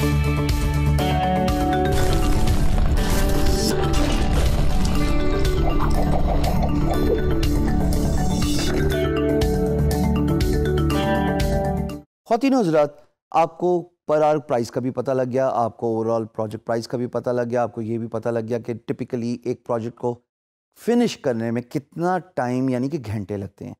खातिन हजरात आपको पर आर प्राइस का भी पता लग गया आपको ओवरऑल प्रोजेक्ट प्राइस का भी पता लग गया आपको ये भी पता लग गया कि टिपिकली एक प्रोजेक्ट को फिनिश करने में कितना टाइम यानी कि घंटे लगते हैं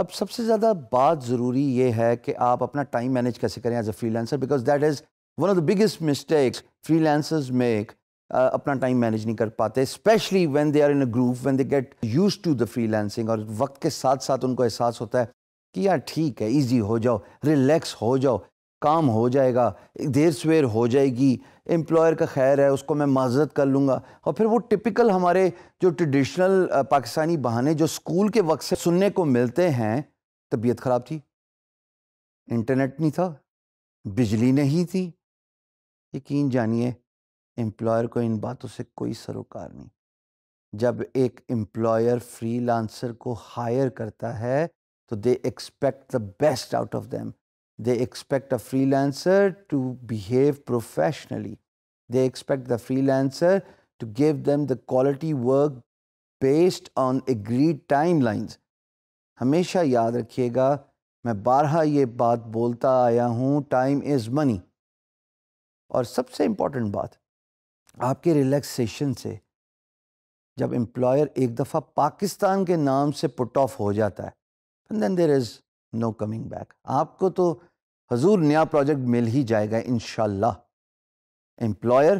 अब सबसे ज़्यादा बात ज़रूरी ये है कि आप अपना टाइम मैनेज कैसे करें as a freelancer because that is one of the biggest mistakes freelancers make अपना टाइम मैनेज नहीं कर पाते specially when they are in a group when they get use to the freelancing और वक्त के साथ साथ उनको एहसास होता है कि यार ठीक है ईजी हो जाओ रिलैक्स हो जाओ काम हो जाएगा देर सवेर हो जाएगी एम्प्लॉयर का खैर है उसको मैं माजरत कर लूँगा और फिर वो टिपिकल हमारे जो ट्रेडिशनल पाकिस्तानी बहाने जो स्कूल के वक्त से सुनने को मिलते हैं तबीयत ख़राब थी इंटरनेट नहीं था बिजली नहीं थी यकीन जानिए एम्प्लॉयर को इन बातों से कोई सरोकार नहीं जब एक एम्प्लॉयर फ्रीलांसर को हायर करता है तो they expect the best out of them they expect a freelancer to behave professionally they expect the freelancer to give them the quality work based on agreed time lines हमेशा याद रखिएगा मैं बारहा ये बात बोलता आया हूँ टाइम इज़ मनी और सबसे इम्पॉर्टेंट बात आपके रिलैक्सेशन से जब एम्प्लॉयर एक दफ़ा पाकिस्तान के नाम से पुट ऑफ हो जाता है then there is no coming back आपको तो हजूर नया प्रोजेक्ट मिल ही जाएगा इन एम्प्लॉयर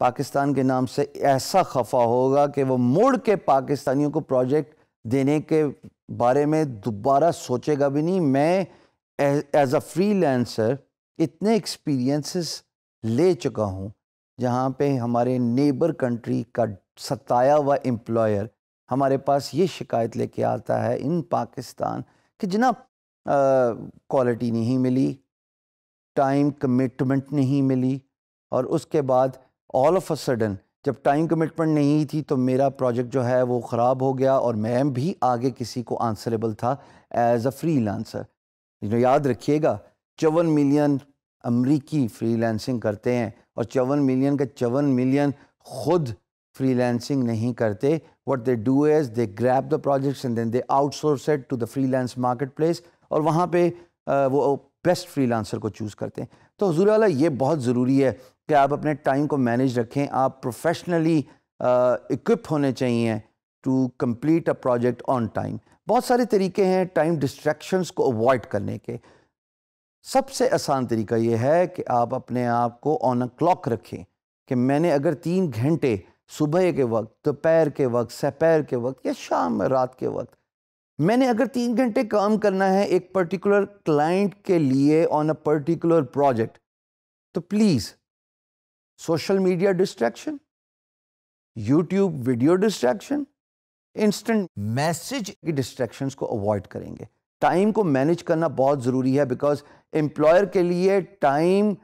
पाकिस्तान के नाम से ऐसा खफा होगा कि वो मुड़ के पाकिस्तानियों को प्रोजेक्ट देने के बारे में दोबारा सोचेगा भी नहीं मैं एज अ फ्री इतने एक्सपीरियंसेस ले चुका हूँ जहाँ पे हमारे नेबर कंट्री का सताया हुआ एम्प्लॉयर हमारे पास ये शिकायत लेके आता है इन पाकिस्तान कि जनाब क्वालिटी नहीं मिली टाइम कमिटमेंट नहीं मिली और उसके बाद ऑल ऑफ अ सडन जब टाइम कमिटमेंट नहीं थी तो मेरा प्रोजेक्ट जो है वो ख़राब हो गया और मैं भी आगे किसी को आंसरेबल था एज अ फ्री लांसर याद रखिएगा चौवन मिलियन अमरीकी फ्रीलांसिंग करते हैं और चौवन मिलियन के चौवन मिलियन खुद फ्रीलांसिंग नहीं करते what they do is they grab the projects and then they outsource it to the freelance market place और वहाँ पे वो बेस्ट फ्रीलांसर को चूज़ करते हैं तो हजूर अला ये बहुत ज़रूरी है कि आप अपने टाइम को मैनेज रखें आप प्रोफेशनली इक्विप होने चाहिए to complete a project on time बहुत सारे तरीके हैं टाइम डिस्ट्रैक्शंस को अवॉइड करने के सबसे आसान तरीका यह है कि आप अपने आप को ऑन अ क्लॉक रखें कि मैंने अगर तीन घंटे सुबह के वक्त दोपहर के वक्त सपहर के वक्त या शाम रात के वक्त मैंने अगर तीन घंटे काम करना है एक पर्टिकुलर क्लाइंट के लिए ऑन अ पर्टिकुलर प्रोजेक्ट तो please social media distraction YouTube video distraction instant message की डिस्ट्रैक्शंस को अवॉइड करेंगे टाइम को मैनेज करना बहुत ज़रूरी है बिकॉज एम्प्लॉयर के लिए time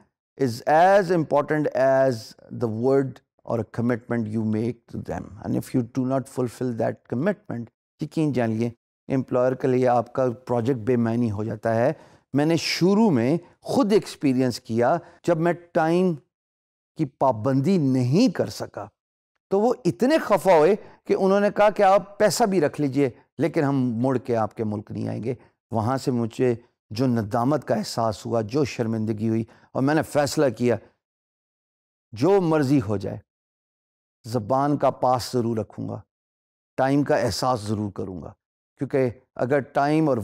is as important as the word और commitment you make to them and if you do not fulfill that commitment यकीन जानिए एम्प्लॉयर के लिए आपका प्रोजेक्ट बेमानी हो जाता है मैंने शुरू में खुद एक्सपीरियंस किया जब मैं टाइम की पाबंदी नहीं कर सका तो वो इतने खफा हुए कि उन्होंने कहा कि आप पैसा भी रख लीजिए लेकिन हम मुड़ के आपके मुल्क नहीं आएंगे वहाँ से मुझे जो नदामत का एहसास हुआ जो शर्मिंदगी हुई और मैंने फ़ैसला किया जो मर्ज़ी हो जाए ज़बान का पास ज़रूर रखूँगा टाइम का एहसास ज़रूर करूँगा क्योंकि अगर टाइम और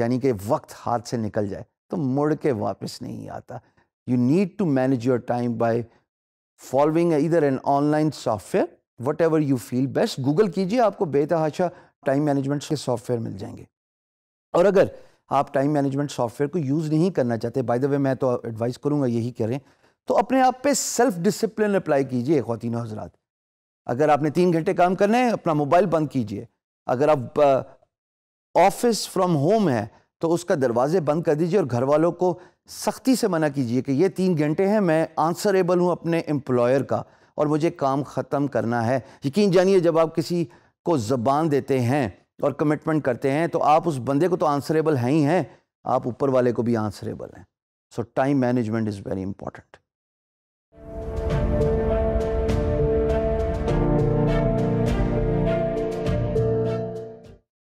यानी कि वक्त हाथ से निकल जाए तो मुड़ के वापस नहीं आता you need to manage your time by following इधर an online software whatever you feel best Google कीजिए आपको बेतहाशा टाइम मैनेजमेंट के सॉफ्टवेयर मिल जाएंगे और अगर आप टाइम मैनेजमेंट सॉफ्टवेयर को यूज़ नहीं करना चाहते बाय द वे मैं तो एडवाइस करूँगा यही करें तो अपने आप पे सेल्फ डिसिप्लिन अप्लाई कीजिए खातिन हजरात अगर आपने तीन घंटे काम करने हैं अपना मोबाइल बंद कीजिए अगर आप ऑफिस फ्रॉम होम है तो उसका दरवाजे बंद कर दीजिए और घर वालों को सख्ती से मना कीजिए कि ये तीन घंटे हैं मैं आंसरेबल हूँ अपने एम्प्लॉयर का और मुझे काम ख़त्म करना है यकीन जानिए जब आप किसी को ज़बान देते हैं और कमिटमेंट करते हैं तो आप उस बंदे को तो आंसरेबल हैं ही हैं आप ऊपर वाले को भी आंसरेबल हैं so time management is very important